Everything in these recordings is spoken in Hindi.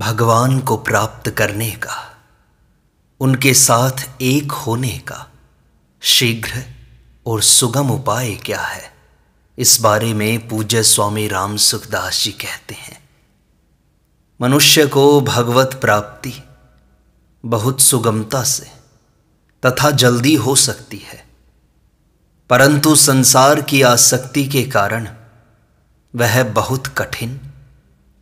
भगवान को प्राप्त करने का उनके साथ एक होने का शीघ्र और सुगम उपाय क्या है इस बारे में पूज्य स्वामी राम सुखदास जी कहते हैं मनुष्य को भगवत प्राप्ति बहुत सुगमता से तथा जल्दी हो सकती है परंतु संसार की आसक्ति के कारण वह बहुत कठिन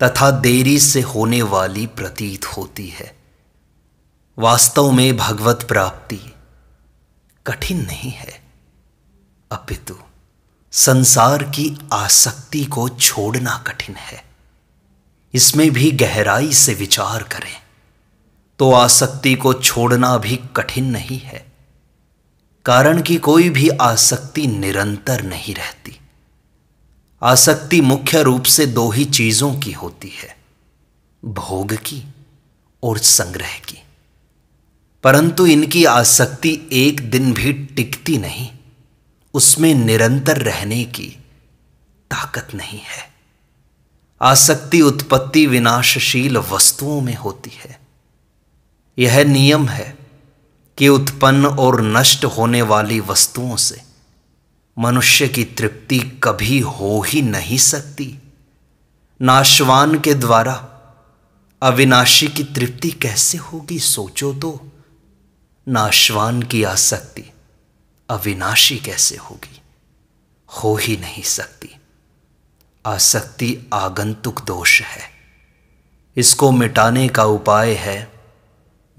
तथा देरी से होने वाली प्रतीत होती है वास्तव में भगवत प्राप्ति कठिन नहीं है अपितु संसार की आसक्ति को छोड़ना कठिन है इसमें भी गहराई से विचार करें तो आसक्ति को छोड़ना भी कठिन नहीं है कारण कि कोई भी आसक्ति निरंतर नहीं रहती आसक्ति मुख्य रूप से दो ही चीजों की होती है भोग की और संग्रह की परंतु इनकी आसक्ति एक दिन भी टिकती नहीं उसमें निरंतर रहने की ताकत नहीं है आसक्ति उत्पत्ति विनाशशील वस्तुओं में होती है यह नियम है कि उत्पन्न और नष्ट होने वाली वस्तुओं से मनुष्य की तृप्ति कभी हो ही नहीं सकती नाशवान के द्वारा अविनाशी की तृप्ति कैसे होगी सोचो तो नाशवान की आसक्ति अविनाशी कैसे होगी हो ही नहीं सकती आसक्ति आगंतुक दोष है इसको मिटाने का उपाय है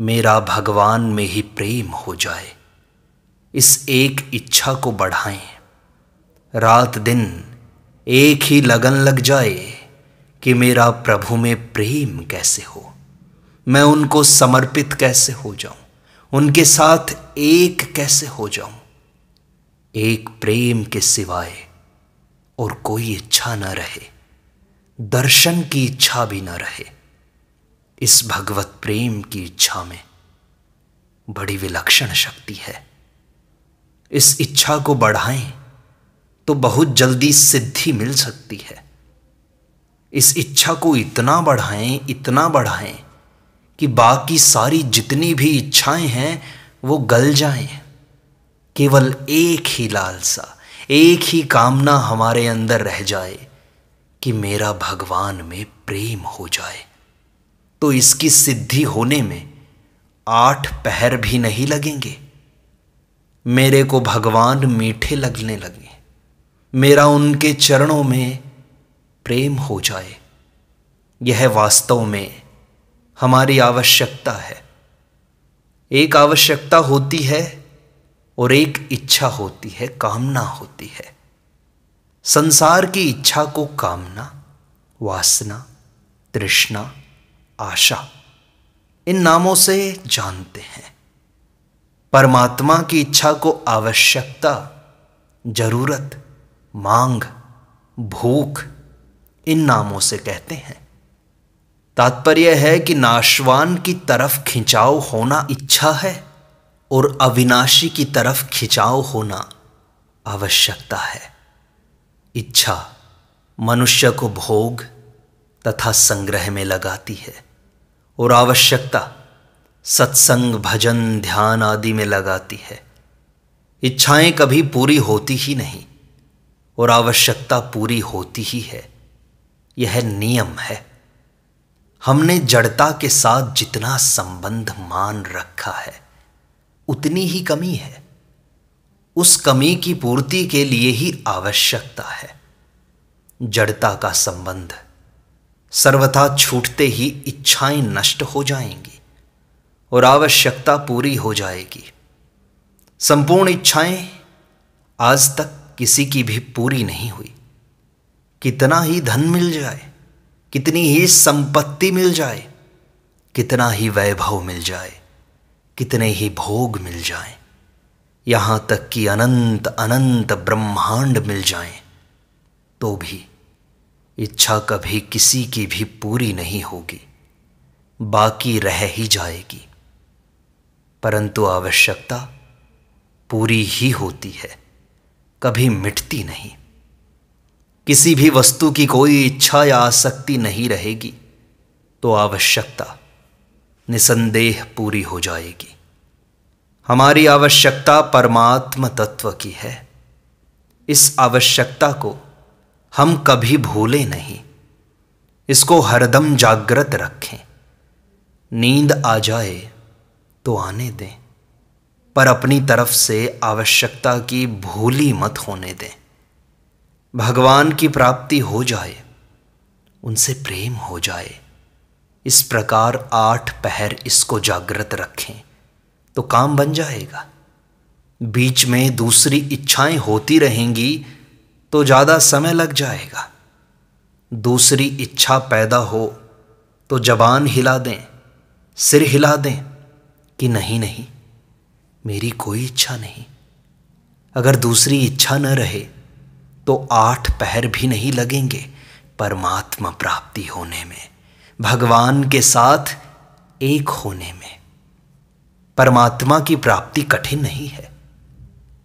मेरा भगवान में ही प्रेम हो जाए इस एक इच्छा को बढ़ाएं रात दिन एक ही लगन लग जाए कि मेरा प्रभु में प्रेम कैसे हो मैं उनको समर्पित कैसे हो जाऊं उनके साथ एक कैसे हो जाऊं एक प्रेम के सिवाय और कोई इच्छा न रहे दर्शन की इच्छा भी न रहे इस भगवत प्रेम की इच्छा में बड़ी विलक्षण शक्ति है इस इच्छा को बढ़ाएं तो बहुत जल्दी सिद्धि मिल सकती है इस इच्छा को इतना बढ़ाएं इतना बढ़ाएं कि बाकी सारी जितनी भी इच्छाएं हैं वो गल जाएं केवल एक ही लालसा एक ही कामना हमारे अंदर रह जाए कि मेरा भगवान में प्रेम हो जाए तो इसकी सिद्धि होने में आठ पहर भी नहीं लगेंगे मेरे को भगवान मीठे लगने लगे मेरा उनके चरणों में प्रेम हो जाए यह वास्तव में हमारी आवश्यकता है एक आवश्यकता होती है और एक इच्छा होती है कामना होती है संसार की इच्छा को कामना वासना तृष्णा आशा इन नामों से जानते हैं परमात्मा की इच्छा को आवश्यकता जरूरत मांग भूख इन नामों से कहते हैं तात्पर्य है कि नाशवान की तरफ खिंचाव होना इच्छा है और अविनाशी की तरफ खिंचाव होना आवश्यकता है इच्छा मनुष्य को भोग तथा संग्रह में लगाती है और आवश्यकता सत्संग भजन ध्यान आदि में लगाती है इच्छाएं कभी पूरी होती ही नहीं और आवश्यकता पूरी होती ही है यह नियम है हमने जड़ता के साथ जितना संबंध मान रखा है उतनी ही कमी है उस कमी की पूर्ति के लिए ही आवश्यकता है जड़ता का संबंध सर्वथा छूटते ही इच्छाएं नष्ट हो जाएंगी और आवश्यकता पूरी हो जाएगी संपूर्ण इच्छाएं आज तक किसी की भी पूरी नहीं हुई कितना ही धन मिल जाए कितनी ही संपत्ति मिल जाए कितना ही वैभव मिल जाए कितने ही भोग मिल जाए यहां तक कि अनंत अनंत ब्रह्मांड मिल जाए तो भी इच्छा कभी किसी की भी पूरी नहीं होगी बाकी रह ही जाएगी परंतु आवश्यकता पूरी ही होती है कभी मिटती नहीं किसी भी वस्तु की कोई इच्छा या आसक्ति नहीं रहेगी तो आवश्यकता निसंदेह पूरी हो जाएगी हमारी आवश्यकता परमात्म तत्व की है इस आवश्यकता को हम कभी भूले नहीं इसको हरदम जागृत रखें नींद आ जाए तो आने दें पर अपनी तरफ से आवश्यकता की भूली मत होने दें भगवान की प्राप्ति हो जाए उनसे प्रेम हो जाए इस प्रकार आठ पहर इसको जागृत रखें तो काम बन जाएगा बीच में दूसरी इच्छाएं होती रहेंगी तो ज़्यादा समय लग जाएगा दूसरी इच्छा पैदा हो तो जबान हिला दें सिर हिला दें कि नहीं नहीं मेरी कोई इच्छा नहीं अगर दूसरी इच्छा न रहे तो आठ पहर भी नहीं लगेंगे परमात्मा प्राप्ति होने में भगवान के साथ एक होने में परमात्मा की प्राप्ति कठिन नहीं है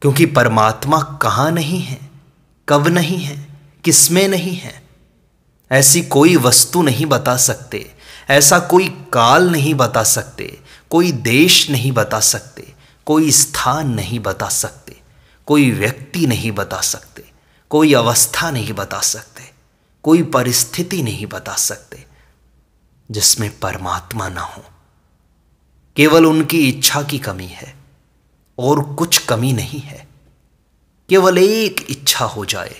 क्योंकि परमात्मा कहाँ नहीं है कब नहीं है किसमें नहीं है ऐसी कोई वस्तु नहीं बता सकते ऐसा कोई काल नहीं बता सकते कोई देश नहीं बता सकते कोई स्थान नहीं बता सकते कोई व्यक्ति नहीं बता सकते कोई अवस्था नहीं बता सकते कोई परिस्थिति नहीं बता सकते जिसमें परमात्मा ना हो केवल उनकी इच्छा की कमी है और कुछ कमी नहीं है केवल एक इच्छा हो जाए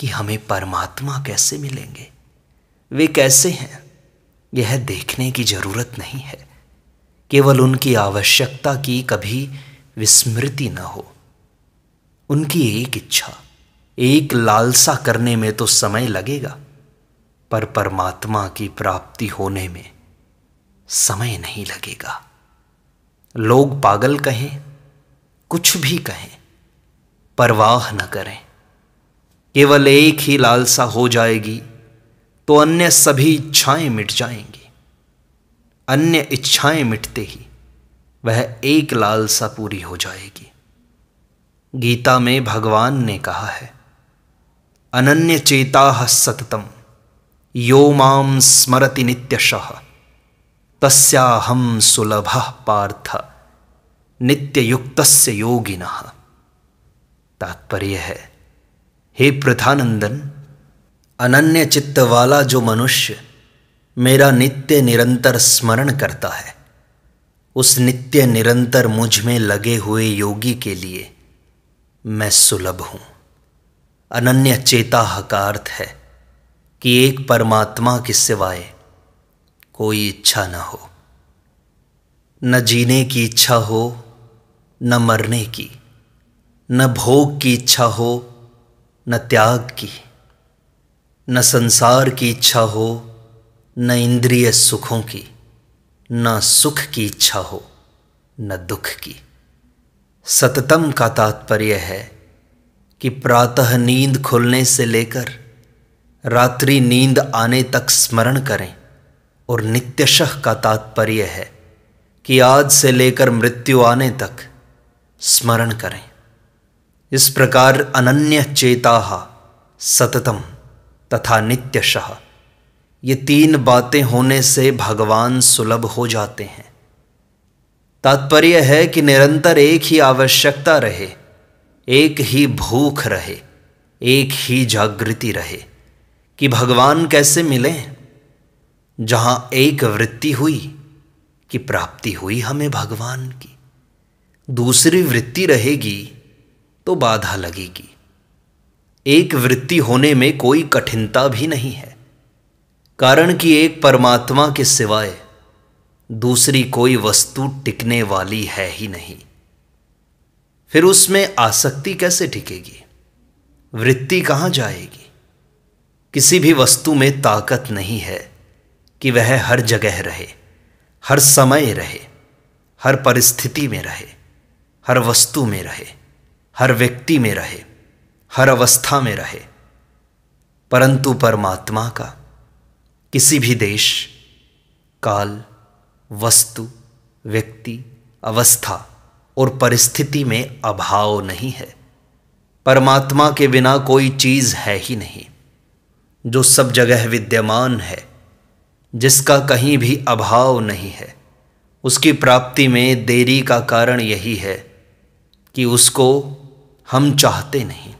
कि हमें परमात्मा कैसे मिलेंगे वे कैसे हैं यह देखने की जरूरत नहीं है केवल उनकी आवश्यकता की कभी विस्मृति न हो उनकी एक इच्छा एक लालसा करने में तो समय लगेगा पर परमात्मा की प्राप्ति होने में समय नहीं लगेगा लोग पागल कहें कुछ भी कहें परवाह न करें केवल एक ही लालसा हो जाएगी तो अन्य सभी इच्छाएं मिट जाएंगी अन्य इच्छाएं मिटते ही वह एक लालसा पूरी हो जाएगी गीता में भगवान ने कहा है अनन्य चेता सततम यो माम स्मरति नित्यशः तस्याहम सुलभ पार्थ नित्ययुक्त योगिन तात्पर्य है हे प्रथानंदन अनन्य चित्त वाला जो मनुष्य मेरा नित्य निरंतर स्मरण करता है उस नित्य निरंतर मुझ में लगे हुए योगी के लिए मैं सुलभ हूं अनन्य चेता हकार्थ अर्थ है कि एक परमात्मा के सिवाय कोई इच्छा न हो न जीने की इच्छा हो न मरने की न भोग की इच्छा हो न त्याग की न संसार की इच्छा हो न इंद्रिय सुखों की न सुख की इच्छा हो न दुख की सततम का तात्पर्य है कि प्रातः नींद खुलने से लेकर रात्रि नींद आने तक स्मरण करें और नित्यशः का तात्पर्य है कि आज से लेकर मृत्यु आने तक स्मरण करें इस प्रकार अनन्य चेताहा सततम तथा नित्यशः ये तीन बातें होने से भगवान सुलभ हो जाते हैं तात्पर्य है कि निरंतर एक ही आवश्यकता रहे एक ही भूख रहे एक ही जागृति रहे कि भगवान कैसे मिले जहां एक वृत्ति हुई कि प्राप्ति हुई हमें भगवान की दूसरी वृत्ति रहेगी तो बाधा लगेगी एक वृत्ति होने में कोई कठिनता भी नहीं है कारण कि एक परमात्मा के सिवाय दूसरी कोई वस्तु टिकने वाली है ही नहीं फिर उसमें आसक्ति कैसे टिकेगी वृत्ति कहाँ जाएगी किसी भी वस्तु में ताकत नहीं है कि वह हर जगह रहे हर समय रहे हर परिस्थिति में रहे हर वस्तु में रहे हर व्यक्ति में रहे हर अवस्था में रहे परंतु परमात्मा का किसी भी देश काल वस्तु व्यक्ति अवस्था और परिस्थिति में अभाव नहीं है परमात्मा के बिना कोई चीज़ है ही नहीं जो सब जगह विद्यमान है जिसका कहीं भी अभाव नहीं है उसकी प्राप्ति में देरी का कारण यही है कि उसको हम चाहते नहीं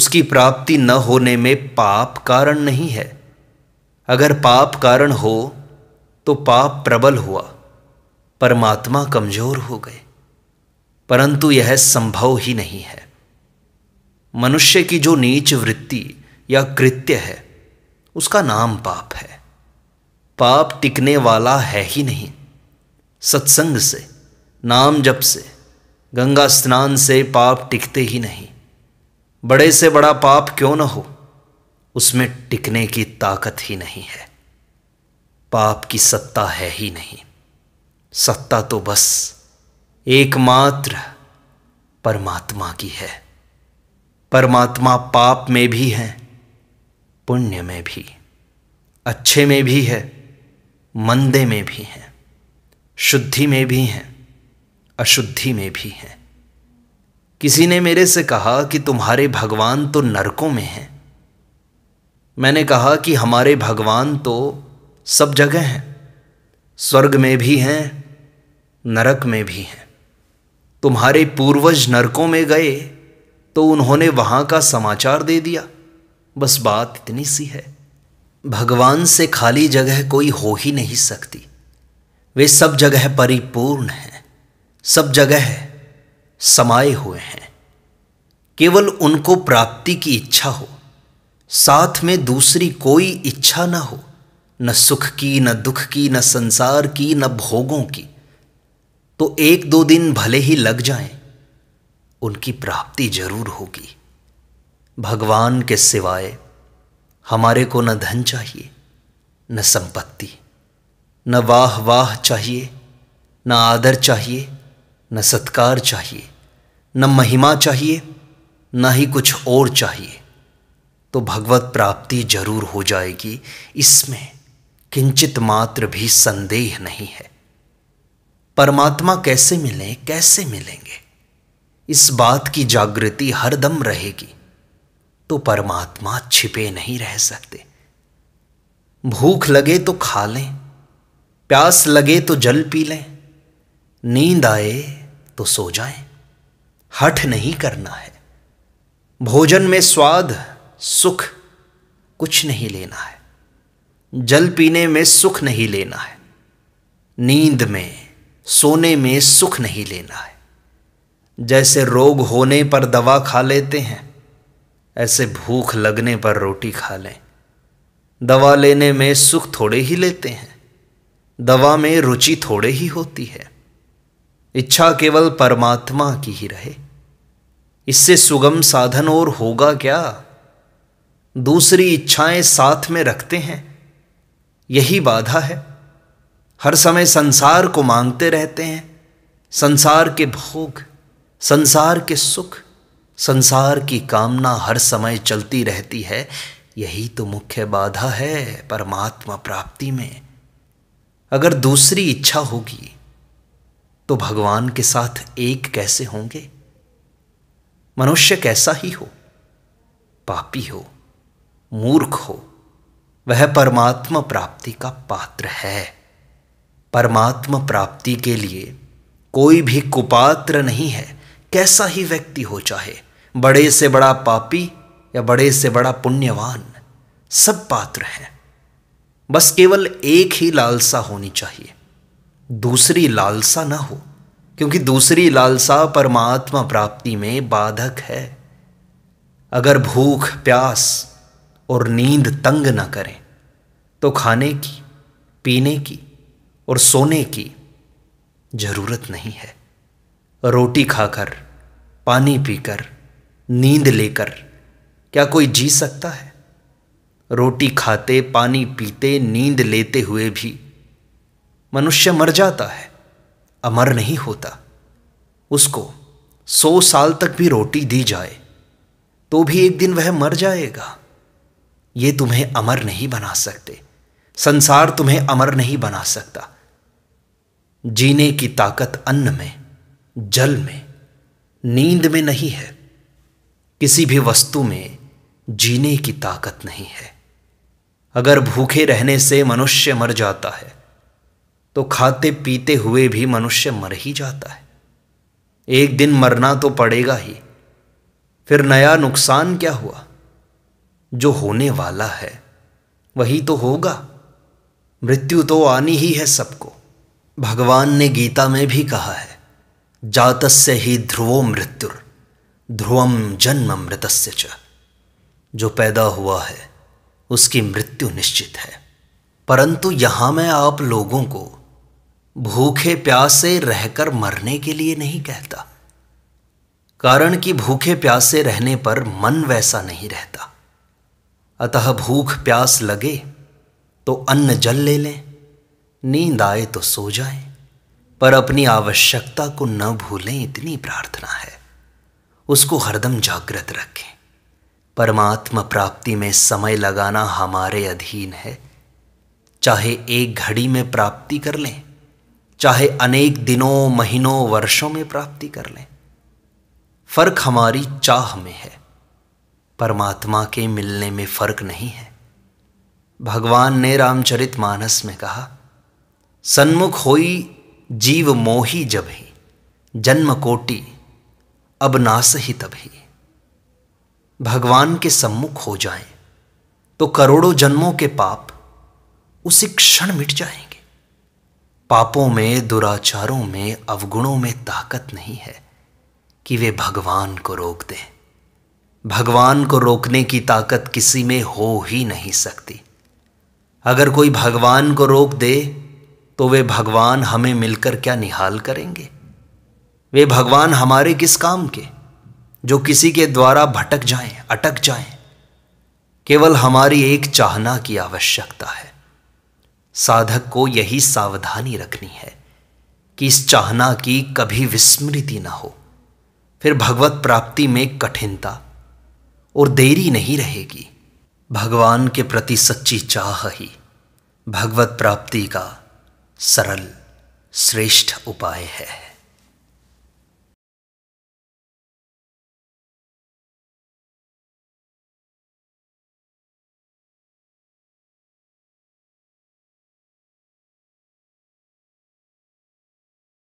उसकी प्राप्ति न होने में पाप कारण नहीं है अगर पाप कारण हो तो पाप प्रबल हुआ परमात्मा कमजोर हो गए परंतु यह संभव ही नहीं है मनुष्य की जो नीच वृत्ति या कृत्य है उसका नाम पाप है पाप टिकने वाला है ही नहीं सत्संग से नाम जप से गंगा स्नान से पाप टिकते ही नहीं बड़े से बड़ा पाप क्यों न हो उसमें टिकने की ताकत ही नहीं है पाप की सत्ता है ही नहीं सत्ता तो बस एकमात्र परमात्मा की है परमात्मा पाप में भी है पुण्य में भी अच्छे में भी है मंदे में भी है शुद्धि में भी है अशुद्धि में भी है किसी ने मेरे से कहा कि तुम्हारे भगवान तो नरकों में हैं मैंने कहा कि हमारे भगवान तो सब जगह हैं स्वर्ग में भी हैं नरक में भी हैं तुम्हारे पूर्वज नरकों में गए तो उन्होंने वहाँ का समाचार दे दिया बस बात इतनी सी है भगवान से खाली जगह कोई हो ही नहीं सकती वे सब जगह परिपूर्ण हैं सब जगह समाये हुए हैं केवल उनको प्राप्ति की इच्छा हो साथ में दूसरी कोई इच्छा न हो न सुख की न दुख की न संसार की न भोगों की तो एक दो दिन भले ही लग जाए उनकी प्राप्ति जरूर होगी भगवान के सिवाय हमारे को न धन चाहिए न संपत्ति न वाह वाह चाहिए न आदर चाहिए न सत्कार चाहिए न महिमा चाहिए न ही कुछ और चाहिए तो भगवत प्राप्ति जरूर हो जाएगी इसमें किंचित मात्र भी संदेह नहीं है परमात्मा कैसे मिले कैसे मिलेंगे इस बात की जागृति हरदम रहेगी तो परमात्मा छिपे नहीं रह सकते भूख लगे तो खा लें प्यास लगे तो जल पी लें नींद आए तो सो जाएं। हठ नहीं करना है भोजन में स्वाद सुख कुछ नहीं लेना है जल पीने में सुख नहीं लेना है नींद में सोने में सुख नहीं लेना है जैसे रोग होने पर दवा खा लेते हैं ऐसे भूख लगने पर रोटी खा लें दवा लेने में सुख थोड़े ही लेते हैं दवा में रुचि थोड़े ही होती है इच्छा केवल परमात्मा की ही रहे इससे सुगम साधन और होगा क्या दूसरी इच्छाएं साथ में रखते हैं यही बाधा है हर समय संसार को मांगते रहते हैं संसार के भोग संसार के सुख संसार की कामना हर समय चलती रहती है यही तो मुख्य बाधा है परमात्मा प्राप्ति में अगर दूसरी इच्छा होगी तो भगवान के साथ एक कैसे होंगे मनुष्य कैसा ही हो पापी हो मूर्ख हो वह परमात्मा प्राप्ति का पात्र है परमात्मा प्राप्ति के लिए कोई भी कुपात्र नहीं है कैसा ही व्यक्ति हो चाहे बड़े से बड़ा पापी या बड़े से बड़ा पुण्यवान सब पात्र हैं बस केवल एक ही लालसा होनी चाहिए दूसरी लालसा ना हो क्योंकि दूसरी लालसा परमात्मा प्राप्ति में बाधक है अगर भूख प्यास और नींद तंग ना करें तो खाने की पीने की और सोने की जरूरत नहीं है रोटी खाकर पानी पीकर नींद लेकर क्या कोई जी सकता है रोटी खाते पानी पीते नींद लेते हुए भी मनुष्य मर जाता है अमर नहीं होता उसको सौ साल तक भी रोटी दी जाए तो भी एक दिन वह मर जाएगा ये तुम्हें अमर नहीं बना सकते संसार तुम्हें अमर नहीं बना सकता जीने की ताकत अन्न में जल में नींद में नहीं है किसी भी वस्तु में जीने की ताकत नहीं है अगर भूखे रहने से मनुष्य मर जाता है तो खाते पीते हुए भी मनुष्य मर ही जाता है एक दिन मरना तो पड़ेगा ही फिर नया नुकसान क्या हुआ जो होने वाला है वही तो होगा मृत्यु तो आनी ही है सबको भगवान ने गीता में भी कहा है जातस्य ही ध्रुवो मृत्युर ध्रुवम जन्म मृतस्य च जो पैदा हुआ है उसकी मृत्यु निश्चित है परंतु यहां मैं आप लोगों को भूखे प्यासे रहकर मरने के लिए नहीं कहता कारण कि भूखे प्यासे रहने पर मन वैसा नहीं रहता अतः भूख प्यास लगे तो अन्न जल ले लें नींद आए तो सो जाए पर अपनी आवश्यकता को न भूलें इतनी प्रार्थना है उसको हरदम जागृत रखें परमात्मा प्राप्ति में समय लगाना हमारे अधीन है चाहे एक घड़ी में प्राप्ति कर लें चाहे अनेक दिनों महीनों वर्षों में प्राप्ति कर लें फर्क हमारी चाह में है परमात्मा के मिलने में फर्क नहीं है भगवान ने रामचरित मानस में कहा सन्मुख होई जीव मोही जब ही जन्म कोटि अब नास ही तभी भगवान के सम्मुख हो जाएं तो करोड़ों जन्मों के पाप उसी क्षण मिट जाएंगे पापों में दुराचारों में अवगुणों में ताकत नहीं है कि वे भगवान को रोक दें भगवान को रोकने की ताकत किसी में हो ही नहीं सकती अगर कोई भगवान को रोक दे तो वे भगवान हमें मिलकर क्या निहाल करेंगे वे भगवान हमारे किस काम के जो किसी के द्वारा भटक जाएं, अटक जाएं। केवल हमारी एक चाहना की आवश्यकता है साधक को यही सावधानी रखनी है कि इस चाहना की कभी विस्मृति ना हो फिर भगवत प्राप्ति में कठिनता और देरी नहीं रहेगी भगवान के प्रति सच्ची चाह ही भगवत प्राप्ति का सरल श्रेष्ठ उपाय है